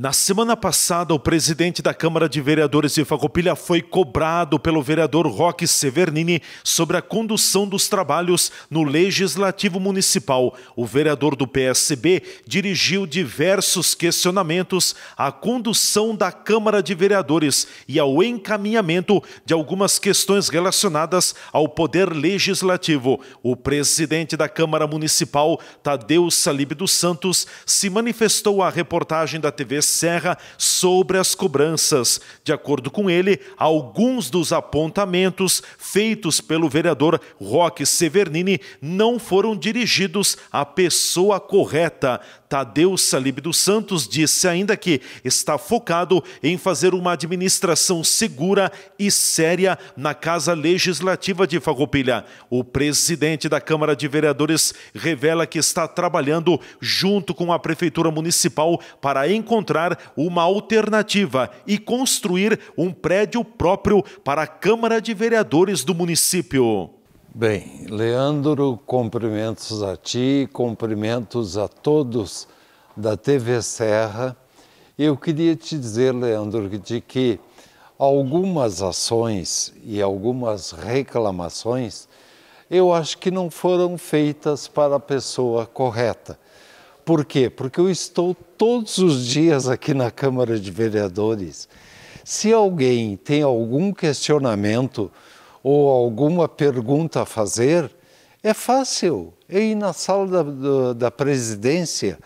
Na semana passada, o presidente da Câmara de Vereadores de Facopilha foi cobrado pelo vereador Roque Severnini sobre a condução dos trabalhos no Legislativo Municipal. O vereador do PSB dirigiu diversos questionamentos à condução da Câmara de Vereadores e ao encaminhamento de algumas questões relacionadas ao Poder Legislativo. O presidente da Câmara Municipal, Tadeu Salib dos Santos, se manifestou à reportagem da TV encerra sobre as cobranças. De acordo com ele, alguns dos apontamentos feitos pelo vereador Roque Severnini não foram dirigidos à pessoa correta. Tadeu Salib dos Santos disse ainda que está focado em fazer uma administração segura e séria na Casa Legislativa de Fagopilha. O presidente da Câmara de Vereadores revela que está trabalhando junto com a Prefeitura Municipal para encontrar uma alternativa alternativa e construir um prédio próprio para a Câmara de Vereadores do município. Bem, Leandro, cumprimentos a ti, cumprimentos a todos da TV Serra. Eu queria te dizer, Leandro, de que algumas ações e algumas reclamações eu acho que não foram feitas para a pessoa correta. Por quê? Porque eu estou todos os dias aqui na Câmara de Vereadores. Se alguém tem algum questionamento ou alguma pergunta a fazer, é fácil, é ir na sala da, da presidência.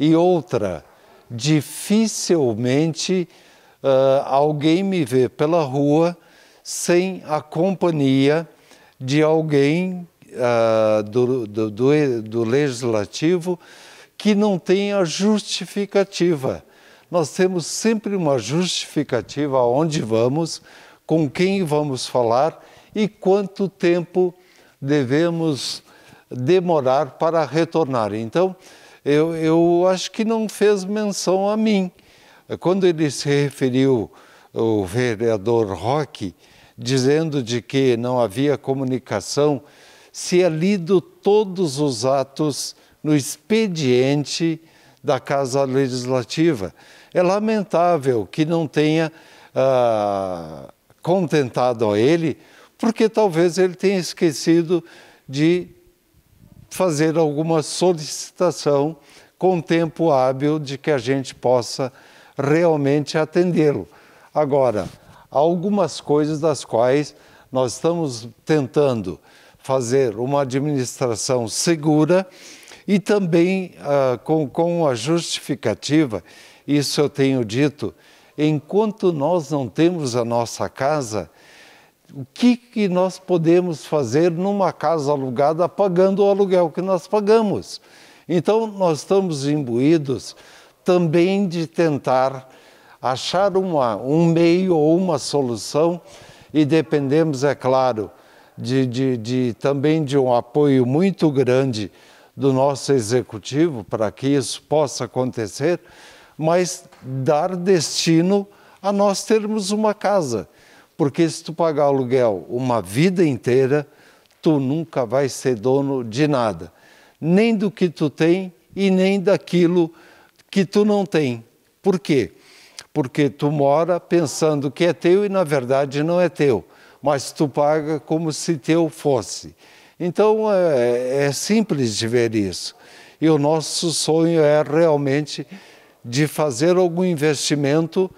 E outra, dificilmente uh, alguém me vê pela rua sem a companhia de alguém uh, do, do, do, do legislativo que não tenha justificativa. Nós temos sempre uma justificativa aonde vamos, com quem vamos falar e quanto tempo devemos demorar para retornar. Então, eu, eu acho que não fez menção a mim. Quando ele se referiu, ao vereador Roque, dizendo de que não havia comunicação, se é lido todos os atos no expediente da Casa Legislativa. É lamentável que não tenha ah, contentado a ele, porque talvez ele tenha esquecido de fazer alguma solicitação com tempo hábil de que a gente possa realmente atendê-lo. Agora, algumas coisas das quais nós estamos tentando fazer uma administração segura e também ah, com, com a justificativa, isso eu tenho dito, enquanto nós não temos a nossa casa, o que, que nós podemos fazer numa casa alugada pagando o aluguel que nós pagamos? Então, nós estamos imbuídos também de tentar achar uma, um meio ou uma solução e dependemos, é claro, de, de, de também de um apoio muito grande do nosso executivo para que isso possa acontecer, mas dar destino a nós termos uma casa. Porque se tu pagar aluguel uma vida inteira, tu nunca vai ser dono de nada, nem do que tu tem e nem daquilo que tu não tem. Por quê? Porque tu mora pensando que é teu e na verdade não é teu, mas tu paga como se teu fosse. Então é, é simples de ver isso. E o nosso sonho é realmente de fazer algum investimento,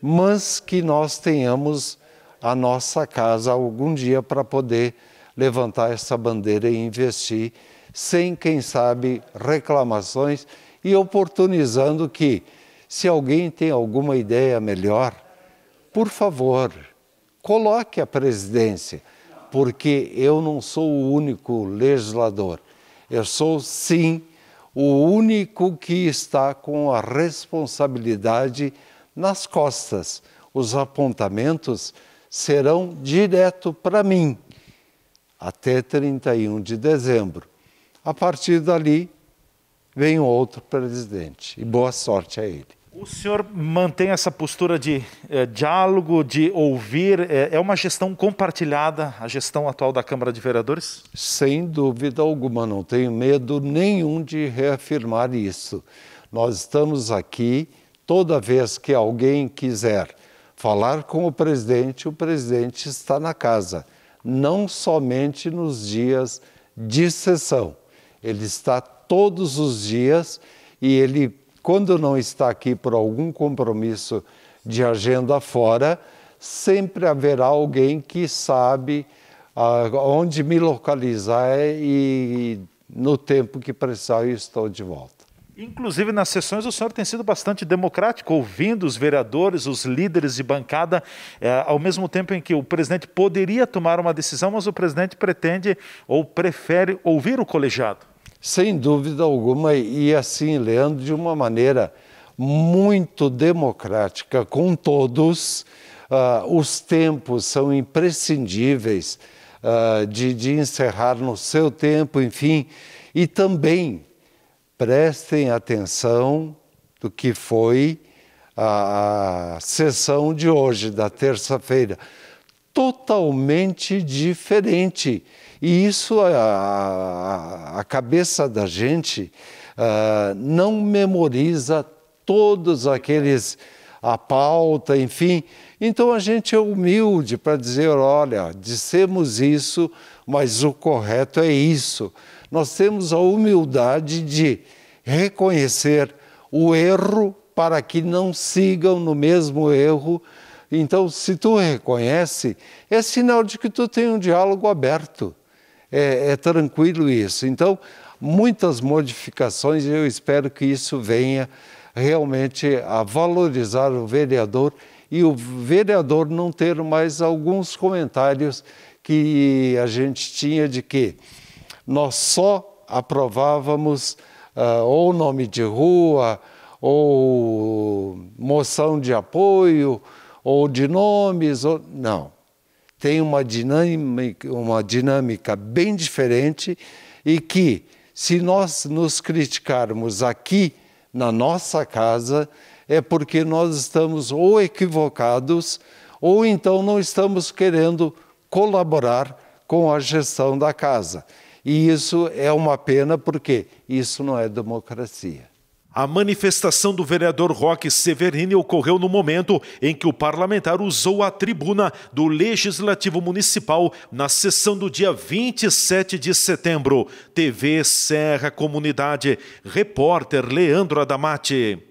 mas que nós tenhamos a nossa casa algum dia para poder levantar essa bandeira e investir, sem, quem sabe, reclamações e oportunizando que, se alguém tem alguma ideia melhor, por favor, coloque a presidência porque eu não sou o único legislador. Eu sou, sim, o único que está com a responsabilidade nas costas. Os apontamentos serão direto para mim até 31 de dezembro. A partir dali, vem outro presidente. E boa sorte a ele. O senhor mantém essa postura de é, diálogo, de ouvir? É, é, uma gestão compartilhada, a gestão atual da Câmara de Vereadores? Sem dúvida alguma, não tenho medo nenhum de reafirmar isso. Nós estamos aqui toda vez que alguém quiser falar com o presidente, o presidente está na casa, não somente nos dias de sessão. Ele está todos os dias e ele quando não está aqui por algum compromisso de agenda fora, sempre haverá alguém que sabe ah, onde me localizar e no tempo que precisar eu estou de volta. Inclusive nas sessões o senhor tem sido bastante democrático, ouvindo os vereadores, os líderes de bancada, eh, ao mesmo tempo em que o presidente poderia tomar uma decisão, mas o presidente pretende ou prefere ouvir o colegiado sem dúvida alguma, e assim, Leandro, de uma maneira muito democrática com todos. Uh, os tempos são imprescindíveis uh, de, de encerrar no seu tempo, enfim. E também prestem atenção do que foi a, a sessão de hoje, da terça-feira totalmente diferente. E isso, a, a cabeça da gente uh, não memoriza todos aqueles, a pauta, enfim. Então a gente é humilde para dizer: olha, dissemos isso, mas o correto é isso. Nós temos a humildade de reconhecer o erro para que não sigam no mesmo erro então, se tu reconhece, é sinal de que tu tem um diálogo aberto. É, é tranquilo isso. Então, muitas modificações, eu espero que isso venha realmente a valorizar o vereador e o vereador não ter mais alguns comentários que a gente tinha de que nós só aprovávamos uh, ou nome de rua ou moção de apoio ou de nomes, ou... não. Tem uma dinâmica, uma dinâmica bem diferente e que, se nós nos criticarmos aqui na nossa casa, é porque nós estamos ou equivocados ou então não estamos querendo colaborar com a gestão da casa. E isso é uma pena porque isso não é democracia. A manifestação do vereador Roque Severini ocorreu no momento em que o parlamentar usou a tribuna do Legislativo Municipal na sessão do dia 27 de setembro. TV Serra Comunidade. Repórter Leandro Adamati.